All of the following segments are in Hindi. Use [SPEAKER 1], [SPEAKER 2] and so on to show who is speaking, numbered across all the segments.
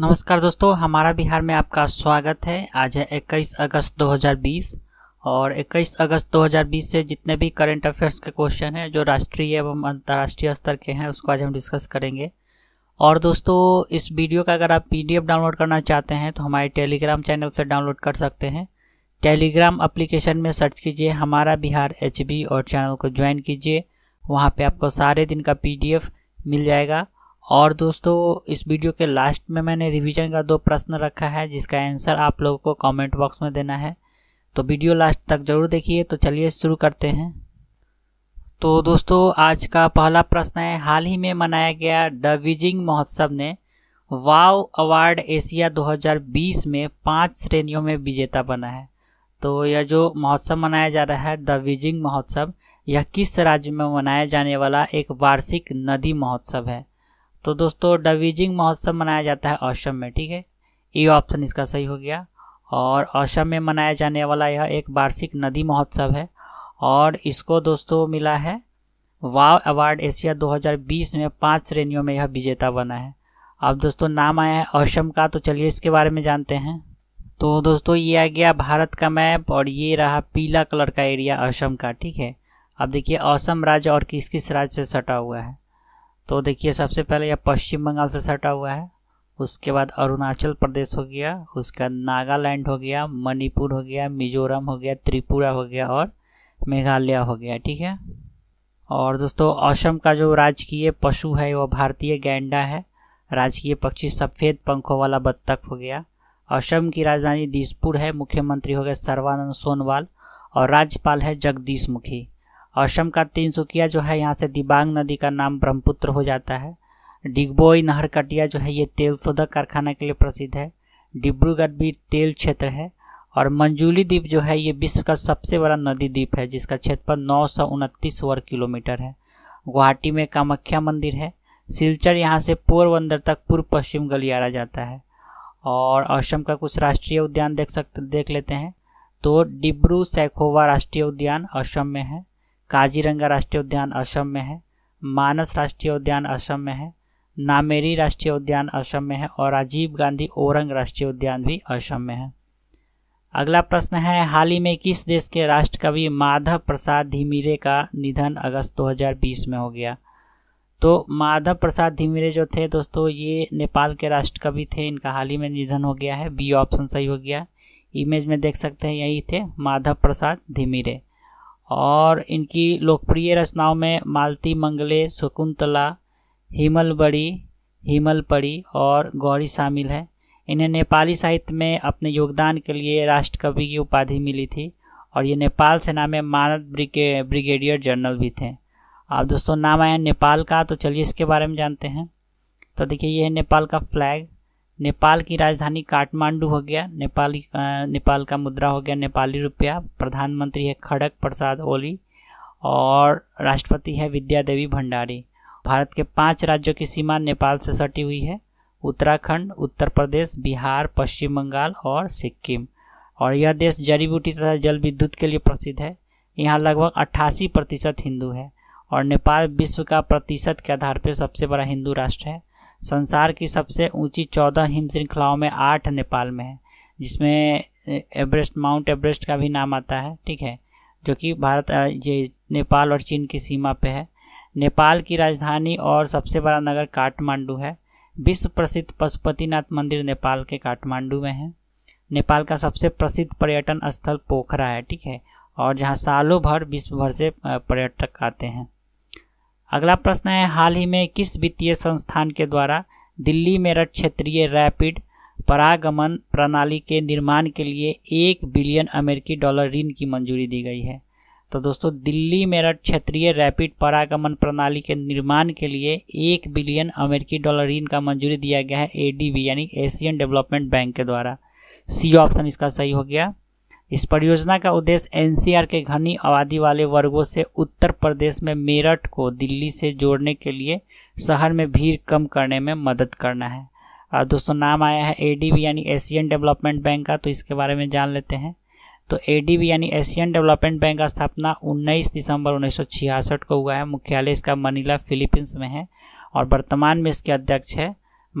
[SPEAKER 1] नमस्कार दोस्तों हमारा बिहार में आपका स्वागत है आज है 21 अगस्त 2020 और 21 अगस्त 2020 से जितने भी करंट अफेयर्स के क्वेश्चन हैं जो राष्ट्रीय एवं अंतर्राष्ट्रीय स्तर के हैं उसको आज हम डिस्कस करेंगे और दोस्तों इस वीडियो का अगर आप पीडीएफ डाउनलोड करना चाहते हैं तो हमारे टेलीग्राम चैनल से डाउनलोड कर सकते हैं टेलीग्राम अप्लीकेशन में सर्च कीजिए हमारा बिहार एच और चैनल को ज्वाइन कीजिए वहाँ पर आपको सारे दिन का पी मिल जाएगा और दोस्तों इस वीडियो के लास्ट में मैंने रिवीजन का दो प्रश्न रखा है जिसका आंसर आप लोगों को कमेंट बॉक्स में देना है तो वीडियो लास्ट तक ज़रूर देखिए तो चलिए शुरू करते हैं तो दोस्तों आज का पहला प्रश्न है हाल ही में मनाया गया द विजिंग महोत्सव ने वाव अवार्ड एशिया 2020 में पांच श्रेणियों में विजेता बना है तो यह जो महोत्सव मनाया जा रहा है द विजिंग महोत्सव यह किस राज्य में मनाया जाने वाला एक वार्षिक नदी महोत्सव है तो दोस्तों डविजिंग महोत्सव मनाया जाता है असम में ठीक है ये ऑप्शन इसका सही हो गया और असम में मनाया जाने वाला यह एक वार्षिक नदी महोत्सव है और इसको दोस्तों मिला है वाव अवार्ड एशिया 2020 में पांच श्रेणियों में यह विजेता बना है अब दोस्तों नाम आया है असम का तो चलिए इसके बारे में जानते हैं तो दोस्तों ये आ गया भारत का मैप और ये रहा पीला कलर का एरिया असम का ठीक है अब देखिए असम राज्य और किस किस राज्य से सटा हुआ है तो देखिए सबसे पहले यह पश्चिम बंगाल से सटा हुआ है उसके बाद अरुणाचल प्रदेश हो गया उसका नागालैंड हो गया मणिपुर हो गया मिजोरम हो गया त्रिपुरा हो गया और मेघालय हो गया ठीक है और दोस्तों असम का जो राजकीय पशु है वह भारतीय गैंडा है राजकीय पक्षी सफ़ेद पंखों वाला बत्तख हो गया असम की राजधानी दिसपुर है मुख्यमंत्री हो गए सर्वानंद सोनवाल और राज्यपाल है जगदीश मुखी असम का तीनसुकिया जो है यहाँ से दिबांग नदी का नाम ब्रह्मपुत्र हो जाता है डिगबोई नहर कटिया जो है ये तेल शोधक कारखाना के लिए प्रसिद्ध है डिब्रूगढ़ भी तेल क्षेत्र है और मंजूली द्वीप जो है ये विश्व का सबसे बड़ा नदी द्वीप है जिसका क्षेत्रफल नौ सौ उनतीस वर्ग किलोमीटर है गुवाहाटी में कामाख्या मंदिर है सिलचर यहाँ से पोरबंदर तक पूर्व पश्चिम गलियारा जाता है और असम का कुछ राष्ट्रीय उद्यान देख सकते देख लेते हैं तो डिब्रू सैखोवा राष्ट्रीय उद्यान असम में है काजीरंगा राष्ट्रीय उद्यान असम में है मानस राष्ट्रीय उद्यान असम में है नामेरी राष्ट्रीय उद्यान असम में है और राजीव गांधी ओरंग राष्ट्रीय उद्यान भी असम में है अगला प्रश्न है हाल ही में किस देश के राष्ट्रकवि माधव प्रसाद धीमिरे का निधन अगस्त 2020 में हो गया तो माधव प्रसाद धीमिरे जो थे दोस्तों ये नेपाल के राष्ट्रकवि थे इनका हाल ही में निधन हो गया है बी ऑप्शन सही हो गया इमेज में देख सकते हैं यही थे माधव प्रसाद धीमिरे और इनकी लोकप्रिय रचनाओं में मालती मंगले शकुंतला हिमल बड़ी हिमल पड़ी और गौरी शामिल है इन्हें नेपाली साहित्य में अपने योगदान के लिए राष्ट्रकवि की उपाधि मिली थी और ये नेपाल सेना में मानद ब्रिगे ब्रिगेडियर जनरल भी थे अब दोस्तों नाम आया नेपाल का तो चलिए इसके बारे में जानते हैं तो देखिए ये है नेपाल का फ्लैग नेपाल की राजधानी काठमांडू हो गया नेपाली नेपाल का मुद्रा हो गया नेपाली रुपया प्रधानमंत्री है खड़ग प्रसाद ओली और राष्ट्रपति है विद्या देवी भंडारी भारत के पांच राज्यों की सीमा नेपाल से सटी हुई है उत्तराखंड उत्तर प्रदेश बिहार पश्चिम बंगाल और सिक्किम और यह देश जड़ी बूटी तथा जल विद्युत के लिए प्रसिद्ध है यहाँ लगभग अट्ठासी प्रतिशत हिंदू है और नेपाल विश्व का प्रतिशत के आधार पर सबसे बड़ा हिंदू राष्ट्र है संसार की सबसे ऊंची चौदह हिम श्रृंखलाओं में आठ नेपाल में है जिसमें एवरेस्ट माउंट एवरेस्ट का भी नाम आता है ठीक है जो कि भारत ये नेपाल और चीन की सीमा पे है नेपाल की राजधानी और सबसे बड़ा नगर काठमांडू है विश्व प्रसिद्ध पशुपतिनाथ मंदिर नेपाल के काठमांडू में है नेपाल का सबसे प्रसिद्ध पर्यटन स्थल पोखरा है ठीक है और जहाँ सालों भर विश्व भर से पर्यटक आते हैं अगला प्रश्न है हाल ही में किस वित्तीय संस्थान के द्वारा दिल्ली मेरठ क्षेत्रीय रैपिड परागमन प्रणाली के निर्माण के लिए एक बिलियन अमेरिकी डॉलर ऋण की मंजूरी दी गई है तो दोस्तों दिल्ली मेरठ क्षेत्रीय रैपिड परागमन प्रणाली के निर्माण के लिए एक बिलियन अमेरिकी डॉलर ऋण का मंजूरी दिया गया है एडीबी यानी एशियन डेवलपमेंट बैंक के द्वारा सी ऑप्शन इसका सही हो गया इस परियोजना का उद्देश्य एनसीआर के घनी आबादी वाले वर्गों से उत्तर प्रदेश में मेरठ को दिल्ली से जोड़ने के लिए शहर में भीड़ कम करने में मदद करना है और दोस्तों नाम आया है एडीबी यानी एशियन डेवलपमेंट बैंक का तो इसके बारे में जान लेते हैं तो एडीबी यानी एशियन डेवलपमेंट बैंक का स्थापना 19 दिसंबर उन्नीस को हुआ है मुख्यालय इसका मनीला फिलीपींस में है और वर्तमान में इसके अध्यक्ष है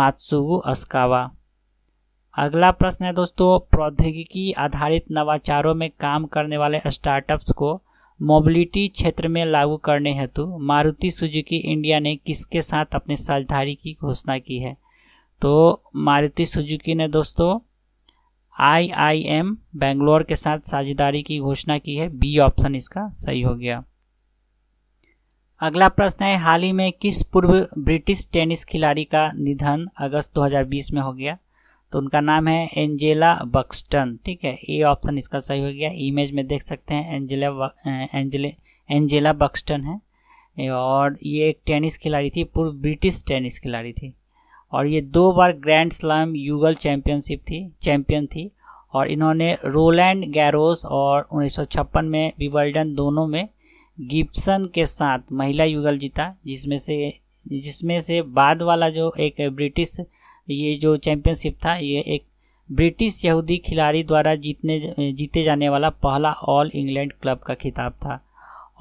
[SPEAKER 1] मातसुगु अस्कावा अगला प्रश्न है दोस्तों प्रौद्योगिकी आधारित नवाचारों में काम करने वाले स्टार्टअप्स को मोबिलिटी क्षेत्र में लागू करने हेतु मारुति सुजुकी इंडिया ने किसके साथ अपनी साझेदारी की घोषणा की है तो मारुति सुजुकी ने दोस्तों आई आई एम बेंगलोर के साथ साझेदारी की घोषणा की है बी ऑप्शन इसका सही हो गया अगला प्रश्न है हाल ही में किस पूर्व ब्रिटिश टेनिस खिलाड़ी का निधन अगस्त 2020 में हो गया तो उनका नाम है एंजेला बक्सटन ठीक है ए ऑप्शन इसका सही हो गया इमेज में देख सकते हैं एंजेला एंजेले एंजेला बक्सटन है और ये एक टेनिस खिलाड़ी थी पूर्व ब्रिटिश टेनिस खिलाड़ी थी और ये दो बार ग्रैंड स्लैम युगल चैंपियनशिप थी चैंपियन थी और इन्होंने रोलैंड गैरोस और 1956 में विबल्डन दोनों में गिप्सन के साथ महिला युगल जीता जिसमें से जिसमें से बाद वाला जो एक ब्रिटिश ये जो चैंपियनशिप था ये एक ब्रिटिश यहूदी खिलाड़ी द्वारा जीतने जीते जाने वाला पहला ऑल इंग्लैंड क्लब का खिताब था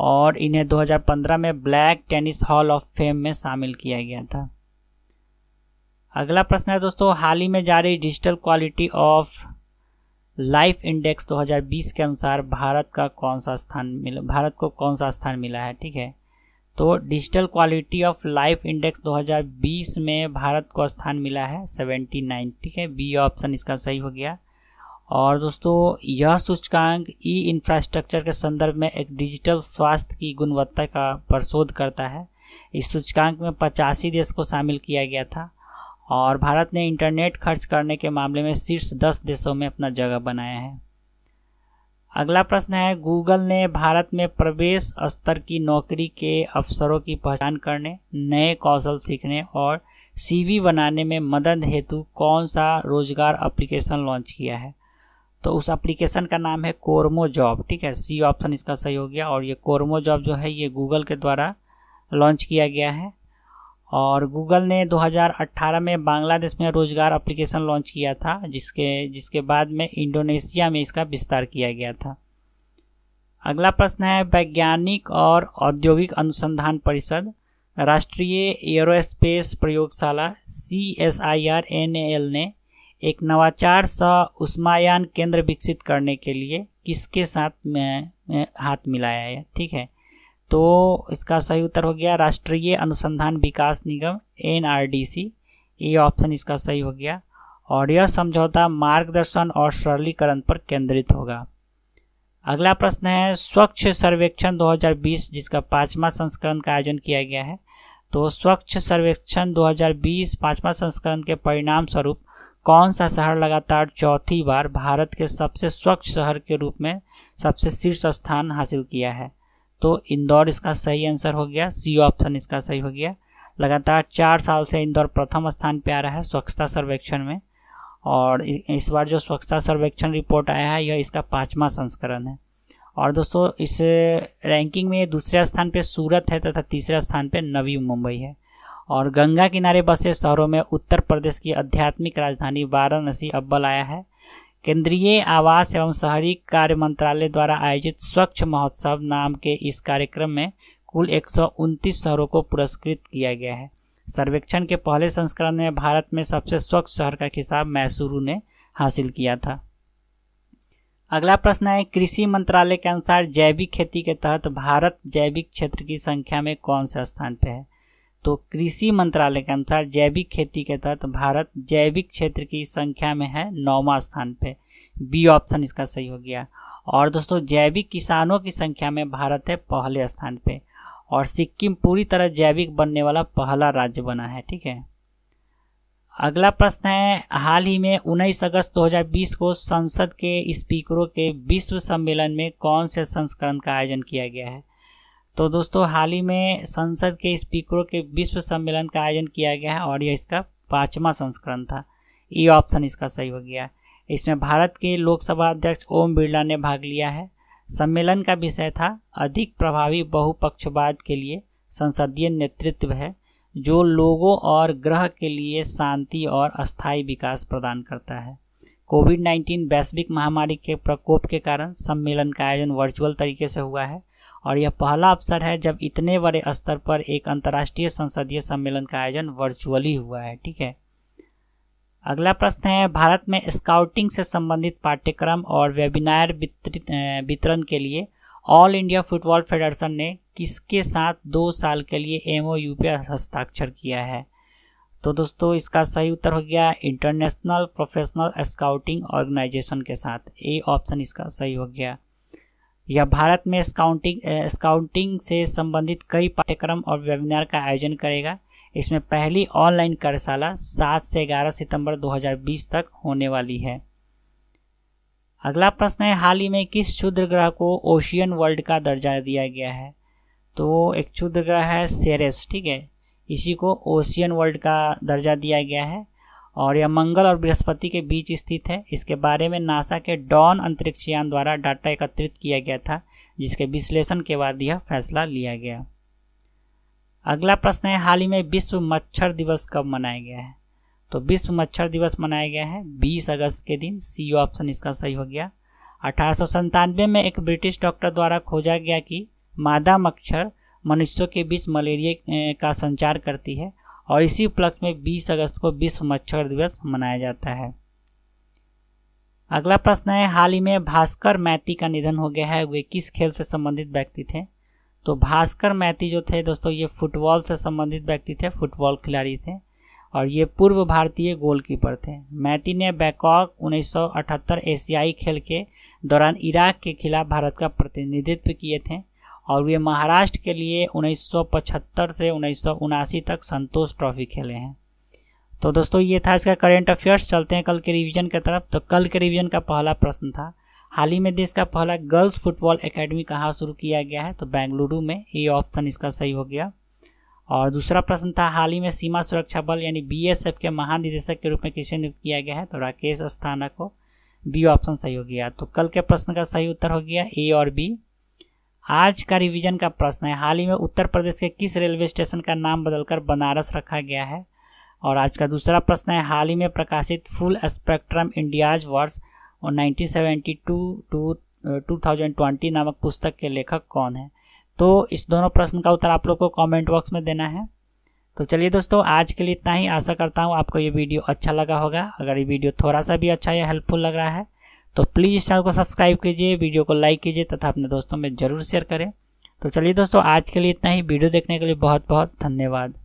[SPEAKER 1] और इन्हें 2015 में black tennis hall of fame में शामिल किया गया था अगला प्रश्न है दोस्तों हाल ही में जारी digital quality of life index 2020 के अनुसार भारत का कौन सा स्थान मिला भारत को कौन सा स्थान मिला है ठीक है तो digital quality of life index 2020 में भारत को स्थान मिला है 79 ठीक है बी ऑप्शन इसका सही हो गया और दोस्तों यह सूचकांक ई इंफ्रास्ट्रक्चर के संदर्भ में एक डिजिटल स्वास्थ्य की गुणवत्ता का प्रशोध करता है इस सूचकांक में पचासी देश को शामिल किया गया था और भारत ने इंटरनेट खर्च करने के मामले में शीर्ष दस देशों में अपना जगह बनाया है अगला प्रश्न है गूगल ने भारत में प्रवेश स्तर की नौकरी के अवसरों की पहचान करने नए कौशल सीखने और सीवी बनाने में मदद हेतु कौन सा रोजगार एप्लीकेशन लॉन्च किया है तो उस एप्लीकेशन का नाम है कोरमो जॉब ठीक है सी ऑप्शन इसका सही हो गया और ये कोरमो जॉब जो है ये गूगल के द्वारा लॉन्च किया गया है और गूगल ने 2018 में बांग्लादेश में रोजगार एप्लीकेशन लॉन्च किया था जिसके जिसके बाद में इंडोनेशिया में इसका विस्तार किया गया था अगला प्रश्न है वैज्ञानिक और औद्योगिक अनुसंधान परिषद राष्ट्रीय एयरोस्पेस प्रयोगशाला C S I R N L ने एक नवाचार स उष्मायान केंद्र विकसित करने के लिए किसके साथ में, में हाथ मिलाया है ठीक है तो इसका सही उत्तर हो गया राष्ट्रीय अनुसंधान विकास निगम एन ये ऑप्शन इसका सही हो गया और यह समझौता मार्गदर्शन और सरलीकरण पर केंद्रित होगा अगला प्रश्न है स्वच्छ सर्वेक्षण 2020 जिसका पांचवा संस्करण का आयोजन किया गया है तो स्वच्छ सर्वेक्षण 2020 पांचवा संस्करण के परिणाम स्वरूप कौन सा शहर लगातार चौथी बार भारत के सबसे स्वच्छ शहर के रूप में सबसे शीर्ष स्थान हासिल किया है तो इंदौर इसका सही आंसर हो गया सी ऑप्शन इसका सही हो गया लगातार चार साल से इंदौर प्रथम स्थान पर आ रहा है स्वच्छता सर्वेक्षण में और इस बार जो स्वच्छता सर्वेक्षण रिपोर्ट आया है यह इसका पाँचवा संस्करण है और दोस्तों इस रैंकिंग में दूसरे स्थान पे सूरत है तथा तीसरे स्थान पे नवी मुंबई है और गंगा किनारे बसे शहरों में उत्तर प्रदेश की आध्यात्मिक राजधानी वाराणसी अव्वल आया है केंद्रीय आवास एवं शहरी कार्य मंत्रालय द्वारा आयोजित स्वच्छ महोत्सव नाम के इस कार्यक्रम में कुल एक शहरों को पुरस्कृत किया गया है सर्वेक्षण के पहले संस्करण में भारत में सबसे स्वच्छ शहर का खिताब मैसूरू ने हासिल किया था अगला प्रश्न है कृषि मंत्रालय के अनुसार जैविक खेती के तहत भारत जैविक क्षेत्र की संख्या में कौन से स्थान पर है तो कृषि मंत्रालय के अनुसार जैविक खेती के तहत भारत जैविक क्षेत्र की संख्या में है नौवा स्थान पे बी ऑप्शन इसका सही हो गया और दोस्तों जैविक किसानों की संख्या में भारत है पहले स्थान पे और सिक्किम पूरी तरह जैविक बनने वाला पहला राज्य बना है ठीक है अगला प्रश्न है हाल ही में उन्नीस अगस्त 2020 को संसद के स्पीकरों के विश्व सम्मेलन में कौन से संस्करण का आयोजन किया गया है तो दोस्तों हाल ही में संसद के स्पीकरों के विश्व सम्मेलन का आयोजन किया गया है और यह इसका पाँचवा संस्करण था ई ऑप्शन इसका सही हो गया इसमें भारत के लोकसभा अध्यक्ष ओम बिरला ने भाग लिया है सम्मेलन का विषय था अधिक प्रभावी बहुपक्षवाद के लिए संसदीय नेतृत्व है जो लोगों और ग्रह के लिए शांति और अस्थायी विकास प्रदान करता है कोविड 19 वैश्विक महामारी के प्रकोप के कारण सम्मेलन का आयोजन वर्चुअल तरीके से हुआ है और यह पहला अवसर है जब इतने बड़े स्तर पर एक अंतर्राष्ट्रीय संसदीय सम्मेलन का आयोजन वर्चुअली हुआ है ठीक है अगला प्रश्न है भारत में स्काउटिंग से संबंधित पाठ्यक्रम और वेबिनार वितरण के लिए ऑल इंडिया फुटबॉल फेडरेशन ने किसके साथ दो साल के लिए एम ओ यू पर हस्ताक्षर किया है तो दोस्तों इसका सही उत्तर हो गया इंटरनेशनल प्रोफेशनल स्काउटिंग ऑर्गेनाइजेशन के साथ ए ऑप्शन इसका सही हो गया यह भारत में स्काउटिंग स्काउटिंग से संबंधित कई पाठ्यक्रम और वेबिनार का आयोजन करेगा इसमें पहली ऑनलाइन कार्यशाला 7 से 11 सितंबर 2020 तक होने वाली है अगला प्रश्न है हाल ही में किस क्षुद्र ग्रह को ओशियन वर्ल्ड का दर्जा दिया गया है तो एक क्षुद्र ग्रह है सेरेस ठीक है इसी को ओशियन वर्ल्ड का दर्जा दिया गया है और यह मंगल और बृहस्पति के बीच स्थित है इसके बारे में नासा के डॉन अंतरिक्षयान द्वारा डाटा एकत्रित किया गया था जिसके विश्लेषण के बाद यह फैसला लिया गया अगला प्रश्न है हाल ही में विश्व मच्छर दिवस कब मनाया गया है तो विश्व मच्छर दिवस मनाया गया है 20 अगस्त के दिन सी ऑप्शन इसका सही हो गया अठारह में एक ब्रिटिश डॉक्टर द्वारा खोजा गया कि मादा मच्छर मनुष्यों के बीच मलेरिया का संचार करती है और इसी उपलक्ष्य में 20 अगस्त को विश्व मच्छर दिवस मनाया जाता है अगला प्रश्न है हाल ही में भास्कर मैती का निधन हो गया है वे किस खेल से संबंधित व्यक्ति थे तो भास्कर मैती जो थे दोस्तों ये फुटबॉल से संबंधित व्यक्ति थे फुटबॉल खिलाड़ी थे और ये पूर्व भारतीय गोलकीपर थे मैती ने बैकॉक 1978 एशियाई खेल के दौरान इराक के खिलाफ भारत का प्रतिनिधित्व किए थे और वे महाराष्ट्र के लिए 1975 से उन्नीस तक संतोष ट्रॉफी खेले हैं तो दोस्तों ये था इसका करेंट अफेयर्स चलते हैं कल के रिवीजन की तरफ तो कल के रिवीजन का पहला प्रश्न था हाल ही में देश का पहला गर्ल्स फुटबॉल एकेडमी कहाँ शुरू किया गया है तो बेंगलुरु में ये ऑप्शन इसका सही हो गया और दूसरा प्रश्न था हाल ही में सीमा सुरक्षा बल यानी बी के महानिदेशक के रूप में किसे नियुक्त किया गया है तो राकेश अस्थाना को बी ऑप्शन सही हो गया तो कल के प्रश्न का सही उत्तर हो गया ए और बी आज का रिवीजन का प्रश्न है हाल ही में उत्तर प्रदेश के किस रेलवे स्टेशन का नाम बदलकर बनारस रखा गया है और आज का दूसरा प्रश्न है हाल ही में प्रकाशित फुल स्पेक्ट्रम इंडियाज वर्ष और 1972 टू 2020 नामक पुस्तक के लेखक कौन है तो इस दोनों प्रश्न का उत्तर आप लोग को कमेंट बॉक्स में देना है तो चलिए दोस्तों आज के लिए इतना ही आशा करता हूँ आपको ये वीडियो अच्छा लगा होगा अगर ये वीडियो थोड़ा सा भी अच्छा या हेल्पफुल लग रहा है तो प्लीज़ इस चैनल को सब्सक्राइब कीजिए वीडियो को लाइक कीजिए तथा अपने दोस्तों में ज़रूर शेयर करें तो चलिए दोस्तों आज के लिए इतना ही वीडियो देखने के लिए बहुत बहुत धन्यवाद